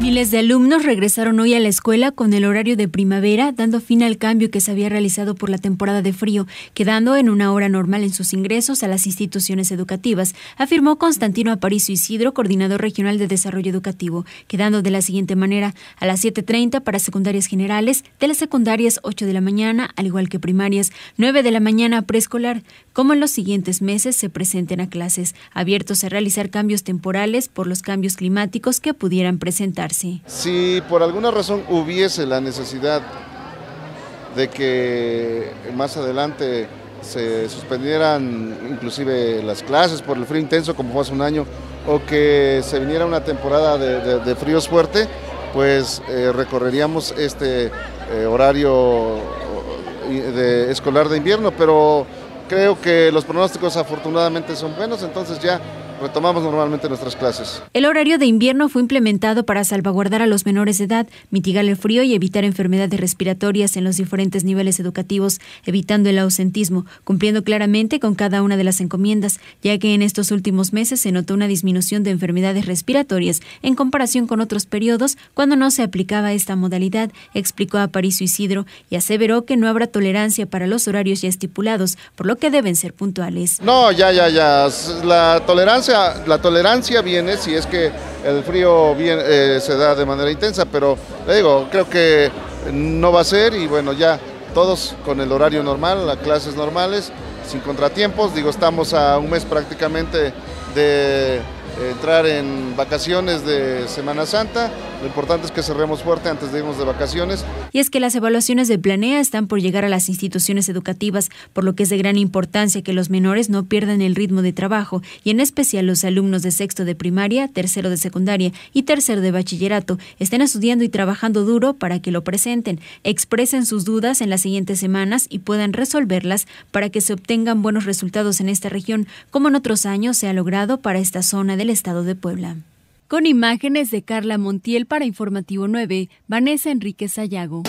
Miles de alumnos regresaron hoy a la escuela con el horario de primavera, dando fin al cambio que se había realizado por la temporada de frío, quedando en una hora normal en sus ingresos a las instituciones educativas, afirmó Constantino Aparicio Isidro, coordinador regional de desarrollo educativo, quedando de la siguiente manera, a las 7.30 para secundarias generales, de las secundarias 8 de la mañana, al igual que primarias 9 de la mañana preescolar, como en los siguientes meses se presenten a clases, abiertos a realizar cambios temporales por los cambios climáticos que pudieran presentar. Si por alguna razón hubiese la necesidad de que más adelante se suspendieran inclusive las clases por el frío intenso como fue hace un año o que se viniera una temporada de, fríos fuerte, pues eh, recorreríamos este eh, horario eh, de, escolar de invierno, pero creo que los pronósticos afortunadamente son buenos, entonces ya retomamos normalmente nuestras clases. El horario de invierno fue implementado para salvaguardar a los menores de edad, mitigar el frío y evitar enfermedades respiratorias en los diferentes niveles educativos, evitando el ausentismo, cumpliendo claramente con cada una de las encomiendas, ya que en estos últimos meses se notó una disminución de enfermedades respiratorias en comparación con otros periodos cuando no se aplicaba esta modalidad, explicó Aparicio Isidro y aseveró que no habrá tolerancia para los horarios ya estipulados, por lo que deben ser puntuales. No, ya, ya, ya. La tolerancia la tolerancia viene si es que el frío eh, se da de manera intensa, pero le digo, creo que no va a ser y bueno, ya todos con el horario normal, las clases normales sin contratiempos. Digo, estamos a un mes prácticamente de entrar en vacaciones de Semana Santa. Lo importante es que cerremos fuerte antes de irnos de vacaciones. Y es que las evaluaciones de Planea están por llegar a las instituciones educativas, por lo que es de gran importancia que los menores no pierdan el ritmo de trabajo, y en especial los alumnos de sexto de primaria, tercero de secundaria y tercero de bachillerato estén estudiando y trabajando duro para que lo presenten, expresen sus dudas en las siguientes semanas y puedan resolverlas para que se obtenga tengan buenos resultados en esta región, como en otros años se ha logrado para esta zona del estado de Puebla. Con imágenes de Carla Montiel para Informativo 9, Vanessa Enrique Sayago.